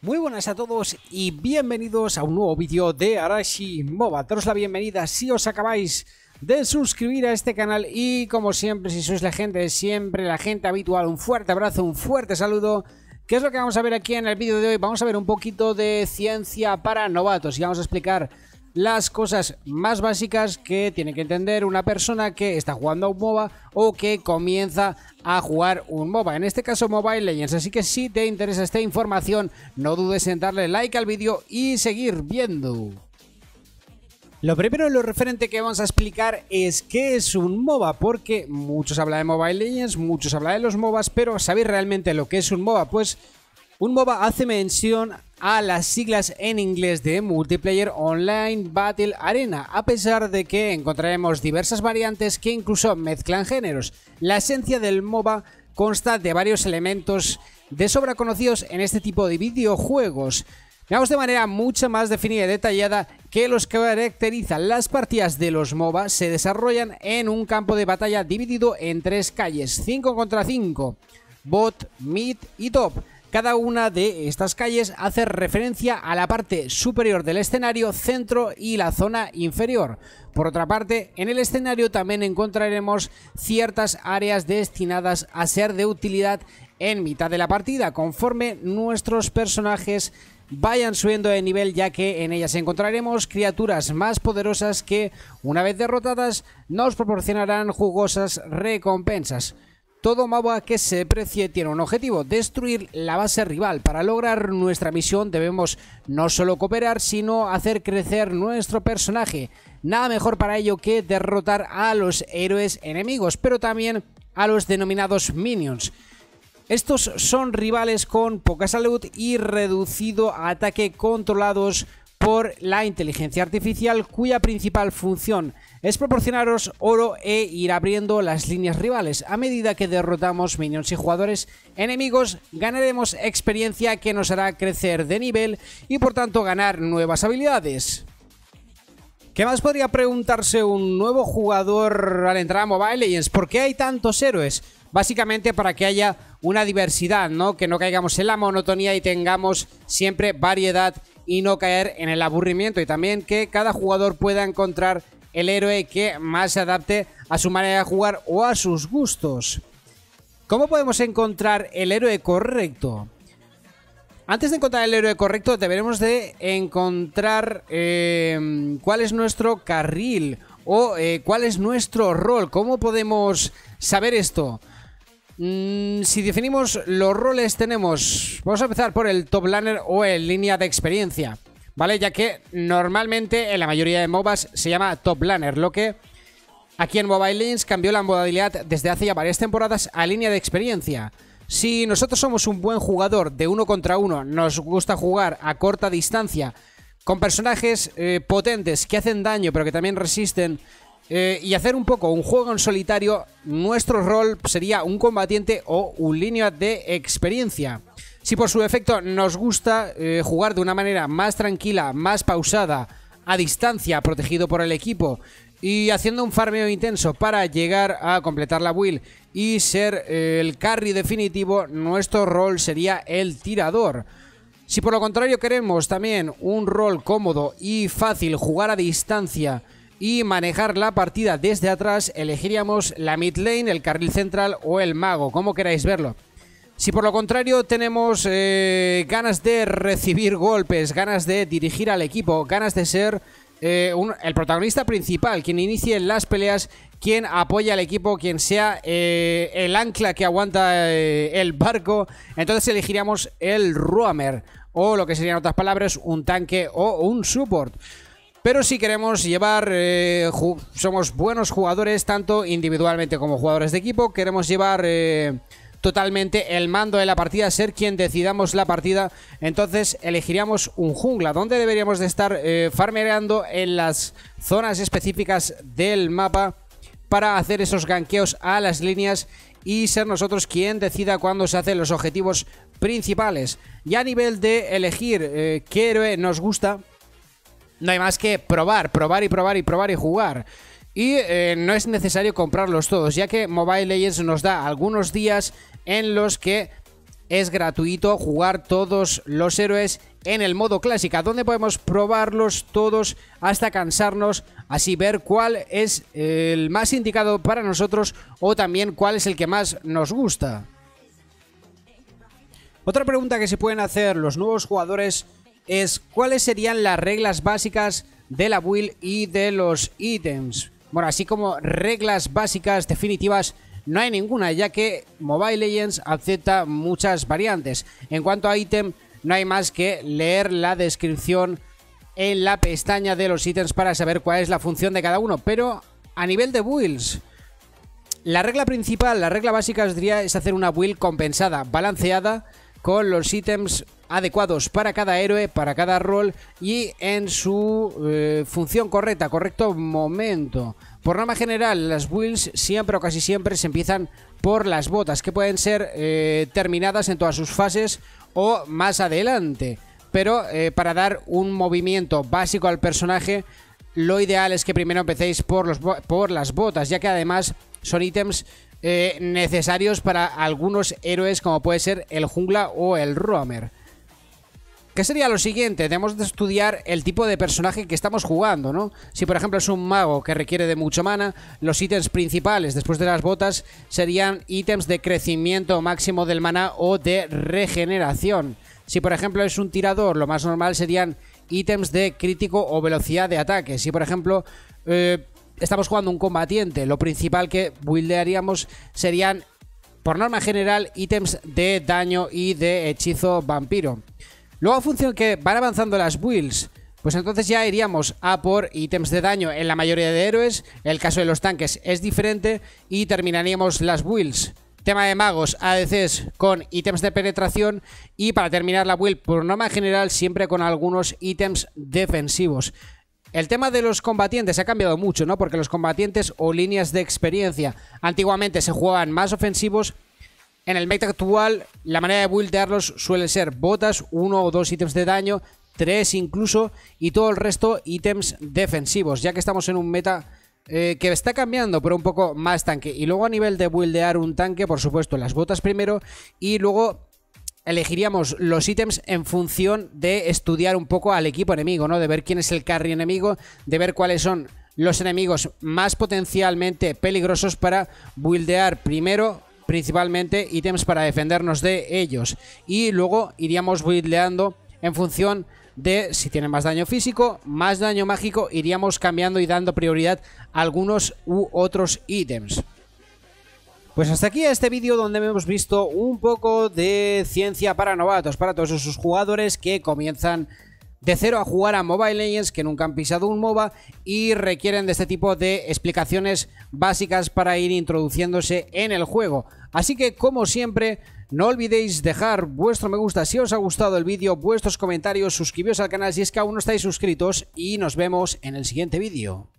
Muy buenas a todos y bienvenidos a un nuevo vídeo de Arashi MOBA. Daros la bienvenida si os acabáis de suscribir a este canal y como siempre, si sois la gente, siempre la gente habitual, un fuerte abrazo, un fuerte saludo. ¿Qué es lo que vamos a ver aquí en el vídeo de hoy? Vamos a ver un poquito de ciencia para novatos y vamos a explicar las cosas más básicas que tiene que entender una persona que está jugando a un MOBA o que comienza a jugar un MOBA, en este caso Mobile Legends. Así que si te interesa esta información, no dudes en darle like al vídeo y seguir viendo. Lo primero, lo referente que vamos a explicar es qué es un MOBA, porque muchos hablan de Mobile Legends, muchos hablan de los MOBAs, pero ¿sabéis realmente lo que es un MOBA? Pues un MOBA hace mención a las siglas en inglés de Multiplayer Online Battle Arena, a pesar de que encontraremos diversas variantes que incluso mezclan géneros. La esencia del MOBA consta de varios elementos de sobra conocidos en este tipo de videojuegos. Veamos de manera mucho más definida y detallada que los que caracterizan las partidas de los MOBA se desarrollan en un campo de batalla dividido en tres calles, 5 contra 5, bot, mid y top cada una de estas calles hace referencia a la parte superior del escenario, centro y la zona inferior. Por otra parte, en el escenario también encontraremos ciertas áreas destinadas a ser de utilidad en mitad de la partida, conforme nuestros personajes vayan subiendo de nivel ya que en ellas encontraremos criaturas más poderosas que, una vez derrotadas, nos proporcionarán jugosas recompensas. Todo mapa que se precie tiene un objetivo, destruir la base rival. Para lograr nuestra misión debemos no solo cooperar, sino hacer crecer nuestro personaje. Nada mejor para ello que derrotar a los héroes enemigos, pero también a los denominados minions. Estos son rivales con poca salud y reducido ataque controlados por la inteligencia artificial cuya principal función es proporcionaros oro e ir abriendo las líneas rivales. A medida que derrotamos minions y jugadores enemigos, ganaremos experiencia que nos hará crecer de nivel y por tanto ganar nuevas habilidades. ¿Qué más podría preguntarse un nuevo jugador al entrar a Mobile Legends? ¿Por qué hay tantos héroes? Básicamente para que haya una diversidad, ¿no? Que no caigamos en la monotonía y tengamos siempre variedad y no caer en el aburrimiento y también que cada jugador pueda encontrar el héroe que más se adapte a su manera de jugar o a sus gustos. ¿Cómo podemos encontrar el héroe correcto? Antes de encontrar el héroe correcto, deberemos de encontrar eh, cuál es nuestro carril o eh, cuál es nuestro rol. ¿Cómo podemos saber esto? Mm, si definimos los roles, tenemos. Vamos a empezar por el top laner o el línea de experiencia, ¿vale? Ya que normalmente en la mayoría de MOBAs se llama top laner, lo que aquí en Mobile Legends cambió la modalidad desde hace ya varias temporadas a línea de experiencia. Si nosotros somos un buen jugador de uno contra uno, nos gusta jugar a corta distancia con personajes eh, potentes que hacen daño pero que también resisten eh, y hacer un poco un juego en solitario, nuestro rol sería un combatiente o un línea de experiencia. Si por su efecto nos gusta eh, jugar de una manera más tranquila, más pausada, a distancia, protegido por el equipo, y haciendo un farmeo intenso para llegar a completar la build y ser eh, el carry definitivo, nuestro rol sería el tirador. Si por lo contrario queremos también un rol cómodo y fácil, jugar a distancia, y manejar la partida desde atrás, elegiríamos la mid lane, el carril central o el mago, como queráis verlo. Si por lo contrario tenemos eh, ganas de recibir golpes, ganas de dirigir al equipo, ganas de ser eh, el protagonista principal, quien inicie las peleas, quien apoya al equipo, quien sea eh, el ancla que aguanta el barco, entonces elegiríamos el roamer o lo que serían otras palabras un tanque o un support. Pero si queremos llevar, eh, somos buenos jugadores tanto individualmente como jugadores de equipo, queremos llevar eh, totalmente el mando de la partida, ser quien decidamos la partida, entonces elegiríamos un jungla, donde deberíamos de estar eh, farmeando en las zonas específicas del mapa para hacer esos ganqueos a las líneas y ser nosotros quien decida cuándo se hacen los objetivos principales. Y a nivel de elegir qué héroe nos gusta, no hay más que probar, probar y probar y probar y jugar. Y eh, no es necesario comprarlos todos, ya que Mobile Legends nos da algunos días en los que es gratuito jugar todos los héroes en el modo clásica, donde podemos probarlos todos hasta cansarnos, así ver cuál es el más indicado para nosotros o también cuál es el que más nos gusta. Otra pregunta que se pueden hacer los nuevos jugadores es cuáles serían las reglas básicas de la build y de los ítems. Bueno, así como reglas básicas definitivas no hay ninguna, ya que Mobile Legends acepta muchas variantes. En cuanto a ítem, no hay más que leer la descripción en la pestaña de los ítems para saber cuál es la función de cada uno. Pero a nivel de builds, la regla principal, la regla básica sería es hacer una build compensada, balanceada, con los ítems adecuados para cada héroe, para cada rol y en su eh, función correcta, correcto momento. Por norma general, las builds siempre o casi siempre se empiezan por las botas, que pueden ser eh, terminadas en todas sus fases o más adelante. Pero eh, para dar un movimiento básico al personaje, lo ideal es que primero empecéis por, los, por las botas, ya que además son ítems necesarios para algunos héroes como puede ser el jungla o el roamer. ¿Qué sería lo siguiente? Debemos de estudiar el tipo de personaje que estamos jugando, ¿no? Si por ejemplo es un mago que requiere de mucho mana, los ítems principales después de las botas serían ítems de crecimiento máximo del mana o de regeneración. Si por ejemplo es un tirador, lo más normal serían ítems de crítico o velocidad de ataque. Si por ejemplo eh, estamos jugando un combatiente, lo principal que buildearíamos serían, por norma general, ítems de daño y de hechizo vampiro. Luego, a función que van avanzando las builds, pues entonces ya iríamos a por ítems de daño en la mayoría de héroes. El caso de los tanques es diferente y terminaríamos las builds. Tema de magos, ADCs con ítems de penetración y para terminar la build por norma general siempre con algunos ítems defensivos. El tema de los combatientes ha cambiado mucho, ¿no? Porque los combatientes o líneas de experiencia antiguamente se jugaban más ofensivos en el meta actual, la manera de buildearlos suele ser botas, uno o dos ítems de daño, tres incluso, y todo el resto ítems defensivos, ya que estamos en un meta eh, que está cambiando, pero un poco más tanque. Y luego a nivel de buildear un tanque, por supuesto, las botas primero y luego elegiríamos los ítems en función de estudiar un poco al equipo enemigo, ¿no? De ver quién es el carry enemigo, de ver cuáles son los enemigos más potencialmente peligrosos para buildear primero principalmente ítems para defendernos de ellos. Y luego iríamos buildeando en función de si tienen más daño físico, más daño mágico, iríamos cambiando y dando prioridad a algunos u otros ítems. Pues hasta aquí este vídeo donde hemos visto un poco de ciencia para novatos, para todos esos jugadores que comienzan de cero a jugar a Mobile Legends que nunca han pisado un MOBA y requieren de este tipo de explicaciones básicas para ir introduciéndose en el juego. Así que como siempre, no olvidéis dejar vuestro me gusta si os ha gustado el vídeo, vuestros comentarios, suscribiros al canal si es que aún no estáis suscritos y nos vemos en el siguiente vídeo.